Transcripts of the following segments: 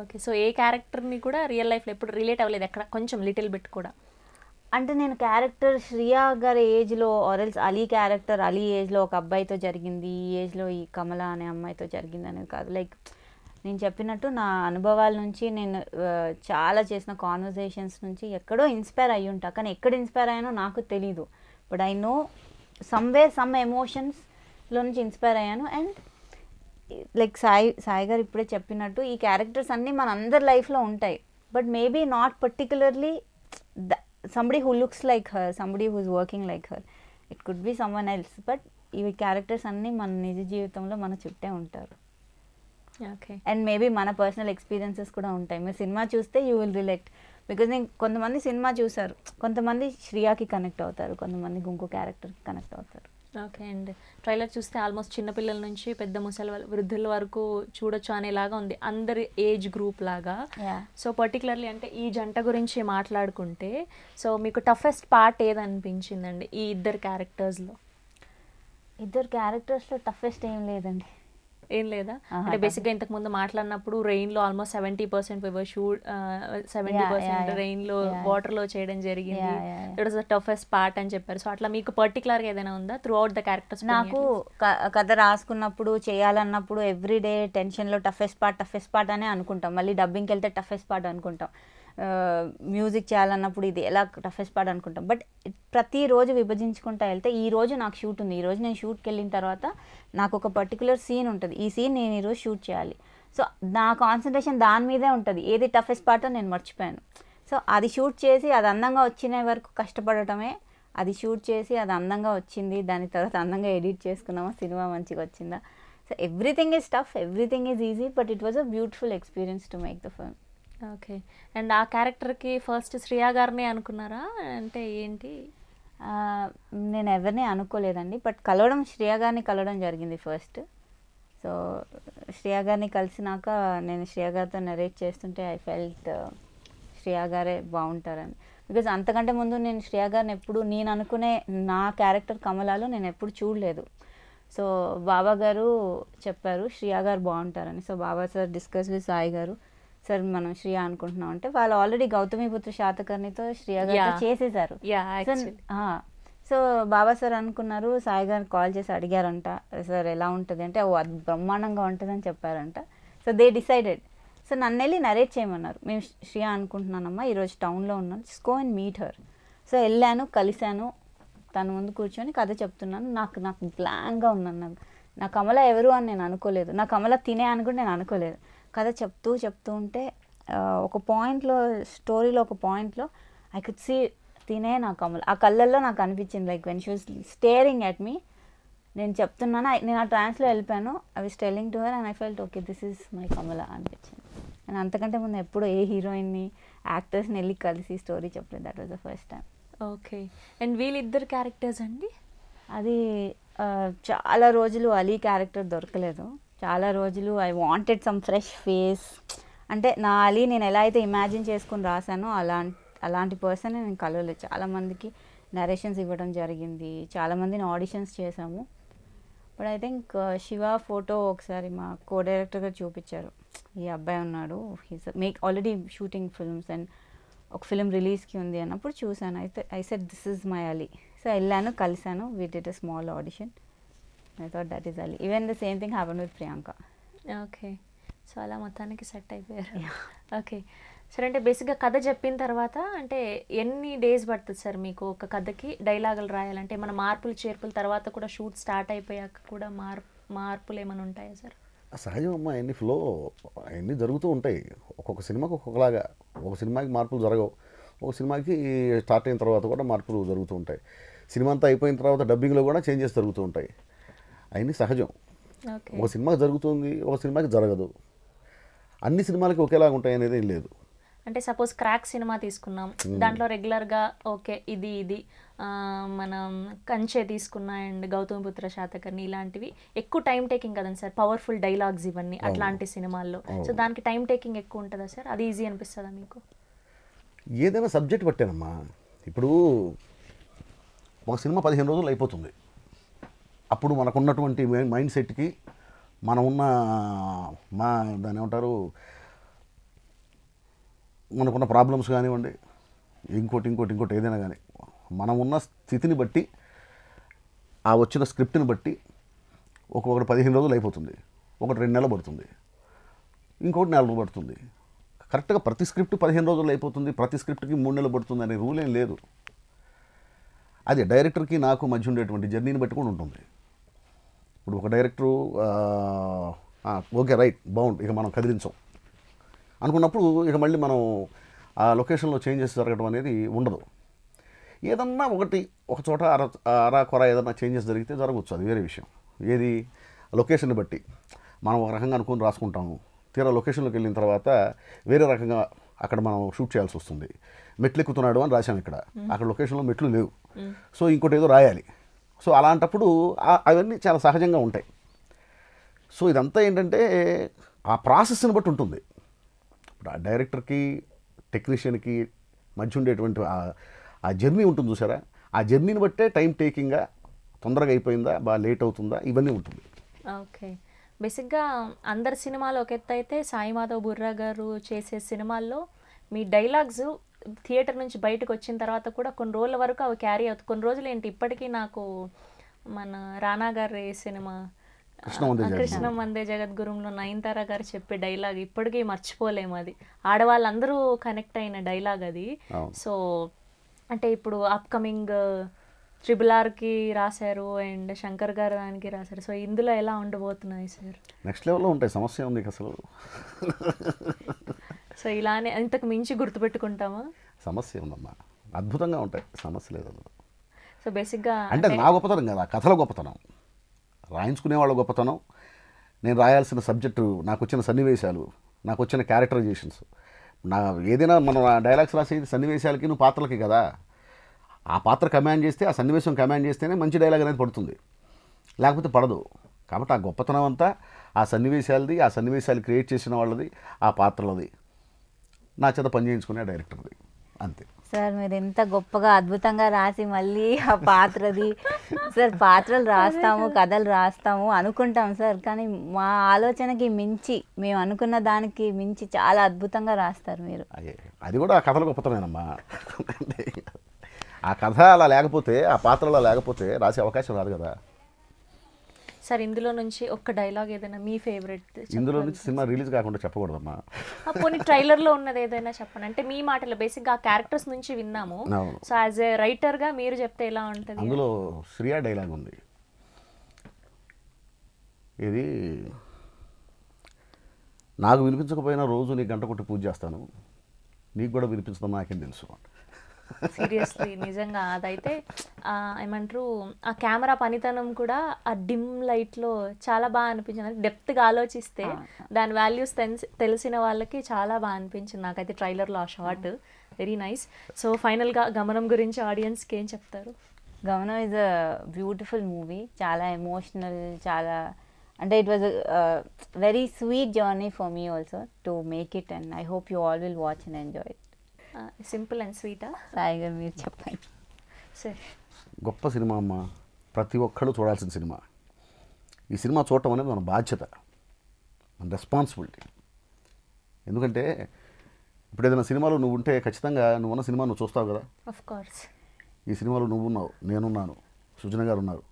okay so ఏ క్యారెక్టర్ని కూడా real లైఫ్లో ఎప్పుడు రిలేట్ అవ్వలేదు ఎక్కడ కొంచెం లిటిల్ బిట్ కూడా అంటే నేను క్యారెక్టర్ శ్రియా గారి ఏజ్లో ఆరెల్స్ అలీ క్యారెక్టర్ అలీ ఏజ్లో ఒక అబ్బాయితో జరిగింది ఈ ఏజ్లో ఈ కమల అనే అమ్మాయితో జరిగింది అనేది కాదు లైక్ నేను చెప్పినట్టు నా అనుభవాల నుంచి నేను చాలా చేసిన కాన్వర్జేషన్స్ నుంచి ఎక్కడో ఇన్స్పైర్ అయ్యి ఉంటా కానీ ఎక్కడ ఇన్స్పైర్ అయ్యానో నాకు తెలీదు but I know somewhere some ఎమోషన్స్లో నుంచి ఇన్స్పైర్ అయ్యాను అండ్ లైక్ సాయి సాయి గారు ఇప్పుడే చెప్పినట్టు ఈ క్యారెక్టర్స్ అన్నీ మన అందరి లైఫ్లో ఉంటాయి but maybe not particularly somebody who looks like her somebody who's working like her it could be someone else but ఇవి క్యారెక్టర్స్ అన్నీ మన నిజ జీవితంలో మన చుట్టే ఉంటారు ఓకే అండ్ మేబీ మన పర్సనల్ ఎక్స్పీరియన్సెస్ కూడా ఉంటాయి మీరు సినిమా చూస్తే యూ విల్ రిలెక్ట్ బికాజ్ నేను కొంతమంది సినిమా చూశారు కొంతమంది శ్రియాకి కనెక్ట్ అవుతారు కొంతమంది ఇంకో క్యారెక్టర్కి కనెక్ట్ అవుతారు ఓకే అండి ట్రైలర్ చూస్తే ఆల్మోస్ట్ చిన్నపిల్లల నుంచి పెద్ద ముసలి వృద్ధుల వరకు చూడొచ్చు అనేలాగా ఉంది అందరి ఏజ్ గ్రూప్ లాగా సో పర్టికులర్లీ అంటే ఈ జంట గురించి మాట్లాడుకుంటే సో మీకు టఫెస్ట్ పార్ట్ ఏదనిపించిందండి ఈ ఇద్దరు క్యారెక్టర్స్లో ఇద్దరు క్యారెక్టర్స్లో టఫెస్ట్ ఏం లేదండి ఏం లేదా అంటే బేసిక్ గా ఇంతకు ముందు మాట్లాడినప్పుడు రెయిన్ లో almost seventy percent shoot seventy percent rain లో వాటర్ లో చేయడం జరిగింది it was the toughest part అని చెప్పారు సో అట్లా మీకు పర్టికులర్ గా ఏదైనా ఉందా త్రూ అవుట్ ద క్యారెక్టర్స్ నాకు కథ రాసుకున్నప్పుడు చేయాలన్నప్పుడు ఎవ్రీ డే టెన్షన్ లో టఫెస్ట్ పార్ట్ టఫెస్ట్ పార్ట్ అనే అనుకుంటాం మళ్ళీ డబ్బింగ్కి వెళ్తే టఫెస్ట్ పార్ట్ అనుకుంటాం మ్యూజిక్ చేయాలన్నప్పుడు ఇది ఎలా టఫెస్ట్ పార్ట్ అనుకుంటాం బట్ ప్రతిరోజు విభజించుకుంటా వెళ్తే ఈ రోజు నాకు షూట్ ఉంది ఈరోజు నేను షూట్కి వెళ్ళిన తర్వాత నాకు ఒక పర్టికులర్ సీన్ ఉంటుంది ఈ సీన్ నేను ఈరోజు షూట్ చేయాలి సో నా కాన్సన్ట్రేషన్ దాని మీదే ఉంటుంది ఏది టఫెస్ట్ పార్టో నేను మర్చిపోయాను సో అది షూట్ చేసి అది అందంగా వచ్చిన వరకు కష్టపడటమే అది షూట్ చేసి అది అందంగా వచ్చింది దాని తర్వాత అందంగా ఎడిట్ చేసుకున్నామా సినిమా మంచిగా వచ్చిందా so everything is tough everything is easy but it was a beautiful experience to make the film okay and ఆ క్యారెక్టర్కి ఫస్ట్ శ్రియా గారిని అనుకున్నారా అంటే ఏంటి నేను ఎవరిని అనుకోలేదండి బట్ కలవడం శ్రియా గారిని కలవడం జరిగింది ఫస్ట్ సో శ్రియా గారిని కలిసినాక నేను శ్రియా గారితో నరేట్ చేస్తుంటే ఐ ఫెల్ట్ శ్రియా గారే బాగుంటారని బికాజ్ అంతకంటే ముందు నేను శ్రియా గారిని ఎప్పుడు నేను అనుకునే నా క్యారెక్టర్ కమలాలు నేను ఎప్పుడు చూడలేదు సో బాబా గారు చెప్పారు శ్రియా గారు బాగుంటారని so Baba sir discuss with Sai గారు సార్ మనం శ్రియ అనుకుంటున్నాం అంటే వాళ్ళు ఆల్రెడీ గౌతమిపుత్ర శాతకర్ణితో శ్రియ గారితో చేసేసారు సో బాబా సార్ అనుకున్నారు సాయి గారు కాల్ చేసి అడిగారంట సార్ ఎలా ఉంటుంది అంటే ఓ బ్రహ్మాండంగా ఉంటుందని చెప్పారంట సో దే డిసైడెడ్ సో నన్ను వెళ్ళి నరేట్ చేయమన్నారు మేము శ్రీయ అనుకుంటున్నానమ్మా ఈరోజు టౌన్లో ఉన్నాను స్కో అండ్ మీట్ హర్ సో వెళ్ళాను కలిశాను తన ముందు కూర్చొని కథ చెప్తున్నాను నాకు నాకు బ్లాంక్గా ఉన్నాను నాకు నా కమల ఎవరు అని నేను అనుకోలేదు నా కమల తినే అనుకుంటే నేను అనుకోలేదు కథ చెప్తూ చెప్తూ ఉంటే ఒక పాయింట్లో స్టోరీలో ఒక పాయింట్లో ఐ కుడ్ సీ తినే నా కమ్ములు ఆ కళ్ళల్లో నాకు అనిపించింది like when she's staring at me నేను చెప్తున్నాను నేను ఆ ట్రాన్స్లో వెళ్ళిపోయాను I was telling to her and I felt okay this is my Kamala అనిపించింది నేను అంతకంటే ముందు ఎప్పుడు ఏ హీరోయిన్ని యాక్టర్స్ని వెళ్ళి కలిసి స్టోరీ చెప్పలేదు that was the first time okay and వీళ్ళిద్దరు క్యారెక్టర్స్ అండి అది చాలా రోజులు అలీ క్యారెక్టర్ దొరకలేదు చాలా రోజులు I wanted some fresh face అంటే నా అలీ నేను ఎలా అయితే ఇమాజిన్ చేసుకుని రాశానో అలా అలాంటి పర్సన్ నేను కలవలేదు చాలామందికి నరేషన్స్ ఇవ్వడం జరిగింది చాలామందిని ఆడిషన్స్ చేశాము but I think Shiva photo ఒకసారి మా కో డైరెక్టర్గా చూపించారు ఈ అబ్బాయి ఉన్నాడు he's make already shooting films and ఒక ఫిల్మ్ రిలీజ్కి ఉంది అన్నప్పుడు చూశాను అయితే I said this is my Ali so వెళ్ళాను కలిశాను with it a small audition I thought that is Ali even the same thing happen with Priyanka okay so అలా మొత్తానికి సెట్ అయిపోయారు ఓకే సరే అంటే బేసిక్గా కథ చెప్పిన తర్వాత అంటే ఎన్ని డేస్ పడుతుంది సార్ మీకు ఒక కథకి డైలాగులు రాయాలంటే మన మార్పులు చేర్పుల తర్వాత కూడా షూట్ స్టార్ట్ అయిపోయాక కూడా మార్ మార్పులు ఏమైనా ఉంటాయా సార్ సహజం అమ్మ అన్ని ఫ్లో అన్నీ జరుగుతూ ఉంటాయి ఒక్కొక్క సినిమాకి ఒక్కొక్కలాగా ఒక సినిమాకి మార్పులు జరగవు ఒక సినిమాకి స్టార్ట్ అయిన తర్వాత కూడా మార్పులు జరుగుతూ ఉంటాయి సినిమా అంతా అయిపోయిన తర్వాత డబ్బింగ్లో కూడా చేంజెస్ జరుగుతూ ఉంటాయి అవన్నీ సహజం ఒక సినిమా జరుగుతుంది ఒక సినిమాకి జరగదు అన్ని సినిమాలకి ఒకేలాగా ఉంటాయి అనేది ఏం లేదు అంటే సపోజ్ క్రాక్ సినిమా తీసుకున్నాం దాంట్లో రెగ్యులర్గా ఓకే ఇది ఇది మనం కంచె తీసుకున్న అండ్ గౌతమ్ పుత్ర శాతకర్ణి ఇలాంటివి ఎక్కువ టైం టేకింగ్ కదండి సార్ పవర్ఫుల్ డైలాగ్స్ ఇవన్నీ అట్లాంటి సినిమాల్లో సో దానికి టైం టేకింగ్ ఎక్కువ ఉంటుందా సార్ అది ఈజీ అనిపిస్తుందా మీకు ఏదైనా సబ్జెక్ట్ పట్టానమ్మా ఇప్పుడు ఒక సినిమా పదిహేను రోజులు అయిపోతుంది అప్పుడు మనకున్నటువంటి మైండ్ సెట్కి మనం ఉన్న మా దాని ఏమంటారు మనకున్న ప్రాబ్లమ్స్ కానివ్వండి ఇంకోటి ఇంకోటి ఇంకోటి ఏదైనా కానీ మనం ఉన్న స్థితిని బట్టి ఆ వచ్చిన స్క్రిప్ట్ని బట్టి ఒక్కొక్కటి పదిహేను రోజులు అయిపోతుంది ఒకటి రెండు నెలలు పడుతుంది ఇంకోటి నెల పడుతుంది కరెక్ట్గా ప్రతి స్క్రిప్ట్ పదిహేను రోజులు అయిపోతుంది ప్రతి స్క్రిప్ట్కి మూడు నెలలు పడుతుంది అనే రూల్ ఏం లేదు అది డైరెక్టర్కి నాకు మధ్య ఉండేటువంటి జర్నీని బట్టి కూడా ఉంటుంది ఇప్పుడు ఒక డైరెక్టరు ఓకే రైట్ బాగుండు ఇక మనం కదిలించాం అనుకున్నప్పుడు ఇక మళ్ళీ మనం ఆ లొకేషన్లో చేంజెస్ జరగడం అనేది ఉండదు ఏదన్నా ఒకటి ఒక చోట అర అరా కొర ఏదన్నా చేంజెస్ జరిగితే జరగవచ్చు అది వేరే విషయం ఏది లొకేషన్ని బట్టి మనం ఒక రకంగా అనుకుని రాసుకుంటాము తీరా లొకేషన్లోకి వెళ్ళిన తర్వాత వేరే రకంగా అక్కడ మనం షూట్ చేయాల్సి వస్తుంది మెట్లు ఎక్కుతున్నాడు అని రాశాను ఇక్కడ అక్కడ లొకేషన్లో మెట్లు లేవు సో ఇంకోటి ఏదో రాయాలి సో అలాంటప్పుడు అవన్నీ చాలా సహజంగా ఉంటాయి సో ఇదంతా ఏంటంటే ఆ ప్రాసెస్ని బట్టి ఉంటుంది ఇప్పుడు ఆ డైరెక్టర్కి టెక్నీషియన్కి మధ్య ఉండేటువంటి ఆ జర్నీ ఉంటుంది చూసారా ఆ జర్నీని బట్టే టైం టేకింగ్గా తొందరగా అయిపోయిందా బాగా లేట్ అవుతుందా ఇవన్నీ ఉంటుంది ఓకే బేసిక్గా అందరి సినిమాలు ఒక ఎత్తు అయితే సాయి మాధవ్ బుర్రా గారు చేసే సినిమాల్లో మీ డైలాగ్స్ థియేటర్ నుంచి బయటకు వచ్చిన తర్వాత కూడా కొన్ని రోజుల వరకు అవి క్యారీ అవుతుంది కొన్ని రోజులు ఏంటి ఇప్పటికీ నాకు మన రానా గారు సినిమా కృష్ణ మందే జగద్గురుంలో నయనతారా గారు చెప్పే డైలాగ్ ఇప్పటికీ మర్చిపోలేము అది ఆడవాళ్ళందరూ కనెక్ట్ అయిన డైలాగ్ అది సో అంటే ఇప్పుడు అప్కమింగ్ ట్రిబుల్ ఆర్కి రాశారు అండ్ శంకర్ గారు దానికి రాశారు సో ఇందులో ఎలా ఉండబోతున్నాయి సార్ నెక్స్ట్ లెవెల్లో ఉంటాయి సమస్య ఉంది అసలు సో ఇలానే ఇంతకు మించి గుర్తుపెట్టుకుంటామా సమస్య ఉందమ్మా అద్భుతంగా ఉంటాయి సమస్య లేదు అందులో సో బేసిక్గా అంటే నా గొప్పతనం కదా కథల గొప్పతనం రాయించుకునే వాళ్ళ గొప్పతనం నేను రాయాల్సిన సబ్జెక్టు నాకు వచ్చిన సన్నివేశాలు నాకు వచ్చిన క్యారెక్టరైజేషన్స్ నా ఏదైనా మనం డైలాగ్స్ రాసేది సన్నివేశాలకి నువ్వు పాత్రలకి కదా ఆ పాత్ర కమాండ్ చేస్తే ఆ సన్నివేశం కమాండ్ చేస్తేనే మంచి డైలాగ్ అనేది పడుతుంది లేకపోతే పడదు కాబట్టి ఆ గొప్పతనం అంతా ఆ సన్నివేశాలది ఆ సన్నివేశాలు క్రియేట్ చేసిన వాళ్ళది ఆ పాత్రలది నా చేత పని చేయించుకునే డైరెక్టర్ది అంతే సార్ మీరు ఎంత గొప్పగా అద్భుతంగా రాసి మళ్ళీ ఆ పాత్రది సార్ పాత్రలు రాస్తాము కథలు రాస్తాము అనుకుంటాం సార్ కానీ మా ఆలోచనకి మించి మేము అనుకున్న దానికి మించి చాలా అద్భుతంగా రాస్తారు మీరు అది కూడా ఆ కథలు గొప్పతమేనమ్మా ఆ కథ అలా లేకపోతే ఆ పాత్రలో లేకపోతే రాసే అవకాశం రాదు కదా సార్ ఇందులో నుంచి ఒక్క డైలాగ్ ఏదైనా మీ ఫేవరెట్ ఇందులో నుంచి సినిమా రిలీజ్ కాకుండా చెప్పకూడదమ్మా ట్రైలర్ ట్రైలర్లో ఉన్నది ఏదైనా చెప్పండి అంటే మీ మాటలో బేసిక్ ఆ క్యారెక్టర్స్ నుంచి విన్నాము సో యాజ్ ఏ గా మీరు చెప్తే ఎలా ఉంటుంది అందులో శ్రియా డైలాగ్ ఉంది ఇది నాకు వినిపించకపోయినా రోజు నీ గంట కొట్టి పూజ చేస్తాను నీకు కూడా వినిపించడం నాకేం తెలుసు అంట సీరియస్లీ నిజంగా అదైతే ఏమంటారు ఆ కెమెరా పనితనం కూడా ఆ డిమ్ లైట్లో చాలా బాగా అనిపించింది డెప్త్గా ఆలోచిస్తే దాని వాల్యూస్ తెలిసిన వాళ్ళకి చాలా బాగా అనిపించింది నాకైతే ట్రైలర్లో ఆ షార్ట్ వెరీ నైస్ సో ఫైనల్గా గమనం గురించి ఆడియన్స్కి ఏం చెప్తారు Gamanam is a beautiful movie చాలా ఎమోషనల్ చాలా అంటే it was very sweet journey for me also to make it and I hope you all will watch and enjoy it simple and స్వీటా సాయి గారు మీరు చెప్పండి సరే గొప్ప సినిమా అమ్మ ప్రతి ఒక్కళ్ళు చూడాల్సిన సినిమా ఈ సినిమా చూడటం అనేది మన బాధ్యత మన రెస్పాన్సిబిలిటీ ఎందుకంటే ఇప్పుడు ఏదైనా సినిమాలో నువ్వు ఉంటే ఖచ్చితంగా నువ్వు ఉన్న సినిమా నువ్వు చూస్తావు కదా ఆఫ్ కోర్స్ ఈ సినిమాలో నువ్వు ఉన్నావు నేనున్నాను సుజన గారు ఉన్నారు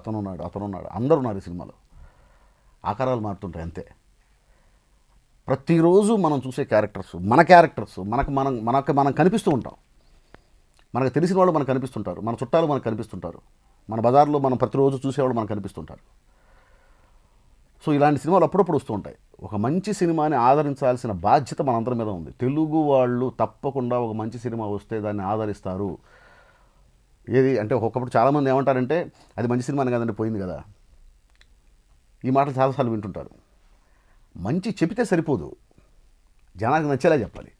అతను ఉన్నాడు అతను ఉన్నాడు అందరు ఉన్నారు ఈ సినిమాలో ఆకారాలు మారుతుంటాయి అంతే ప్రతిరోజు మనం చూసే క్యారెక్టర్స్ మన క్యారెక్టర్స్ మనకు మనం మనకు మనం కనిపిస్తూ ఉంటాం మనకు తెలిసిన వాళ్ళు మనకు కనిపిస్తుంటారు మన చుట్టాలు మనకు కనిపిస్తుంటారు మన బజార్లో మనం ప్రతిరోజు చూసేవాళ్ళు మనకు కనిపిస్తుంటారు సో ఇలాంటి సినిమాలు అప్పుడప్పుడు వస్తూ ఉంటాయి ఒక మంచి సినిమాని ఆదరించాల్సిన బాధ్యత మనందరి మీద ఉంది తెలుగు వాళ్ళు తప్పకుండా ఒక మంచి సినిమా వస్తే దాన్ని ఆదరిస్తారు ఏది అంటే ఒకప్పుడు చాలామంది ఏమంటారంటే అది మంచి సినిమాని కదండి పోయింది కదా ఈ మాటలు చాలాసార్లు వింటుంటారు మంచి చెబితే సరిపోదు జనానికి నచ్చేలా చెప్పాలి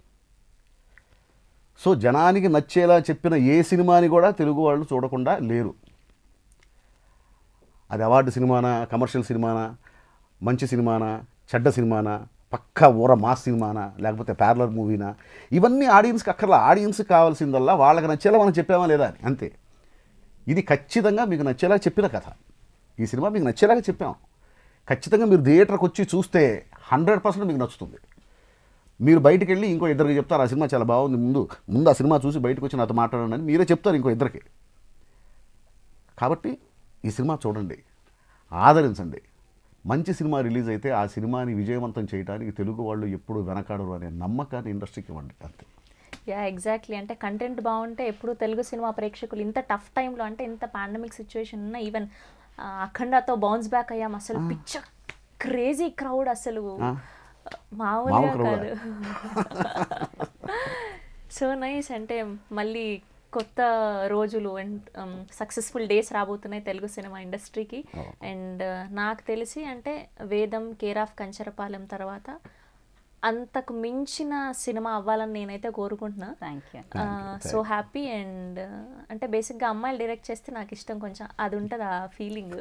సో జనానికి నచ్చేలా చెప్పిన ఏ సినిమాని కూడా తెలుగు వాళ్ళు చూడకుండా లేరు అది అవార్డు సినిమానా కమర్షియల్ సినిమానా మంచి సినిమానా చెడ్డ సినిమానా పక్క ఊర మాస్ సినిమానా లేకపోతే ప్యారలర్ మూవీనా ఇవన్నీ ఆడియన్స్కి అక్కర్లా ఆడియన్స్కి కావాల్సిందల్లా వాళ్ళకి నచ్చేలా మనం చెప్పామా లేదా అని అంతే ఇది ఖచ్చితంగా మీకు నచ్చేలా చెప్పిన కథ ఈ సినిమా మీకు నచ్చేలాగా చెప్పాం ఖచ్చితంగా మీరు థియేటర్కి వచ్చి చూస్తే హండ్రెడ్ పర్సెంట్ మీకు నచ్చుతుంది మీరు బయటకు వెళ్ళి ఇంకో ఇద్దరికి చెప్తారు ఆ సినిమా చాలా బాగుంది ముందు ముందు ఆ సినిమా చూసి బయటకు వచ్చి నాతో మాట్లాడండి మీరే చెప్తారు ఇంకో ఇద్దరికి కాబట్టి ఈ సినిమా చూడండి ఆదరించండి మంచి సినిమా రిలీజ్ అయితే ఆ సినిమాని విజయవంతం చేయడానికి తెలుగు వాళ్ళు ఎప్పుడు వెనకాడరు అనే నమ్మకాన్ని ఇండస్ట్రీకి ఇవ్వండి అంతే యా ఎగ్జాక్ట్లీ అంటే కంటెంట్ బాగుంటే ఎప్పుడు తెలుగు సినిమా ప్రేక్షకులు ఇంత టఫ్ టైంలో అంటే ఇంత పాండమిక్ సిచ్యువేషన్ ఉన్న ఈవెన్ అఖండతో బౌన్స్ బ్యాక్ అయ్యాం అసలు పిచ్చ క్రేజీ క్రౌడ్ అసలు మామూలుగా కాదు సో నైస్ అంటే మళ్ళీ కొత్త రోజులు అండ్ సక్సెస్ఫుల్ డేస్ రాబోతున్నాయి తెలుగు సినిమా ఇండస్ట్రీకి అండ్ uh, నాకు తెలిసి అంటే వేదం కేర్ ఆఫ్ కంచరపాలెం తర్వాత అంతకు మించిన సినిమా అవ్వాలని నేనైతే కోరుకుంటున్నా సో హ్యాపీ అండ్ అంటే బేసిక్గా అమ్మాయిలు డైరెక్ట్ చేస్తే నాకు ఇష్టం కొంచెం అది ఉంటుంది ఆ feeling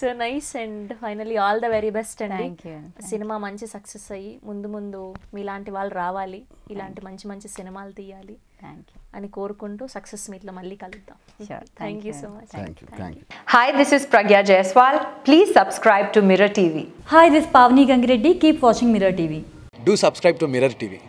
so nice and finally all the very best and cinema మంచి సక్సెస్ అయ్యి ముందు ముందు మీలాంటి వాళ్ళు రావాలి ఇలాంటి మంచి మంచి సినిమాలు తీయాలి థ్యాంక్ యూ అని కోరుకుంటూ సక్సెస్ లో మళ్ళీ కలుద్దాం thank you so much hi this is Pragya Jaiswal please subscribe to Mirror TV hi this Pavani Gangireddy keep watching Mirror TV do subscribe to Mirror TV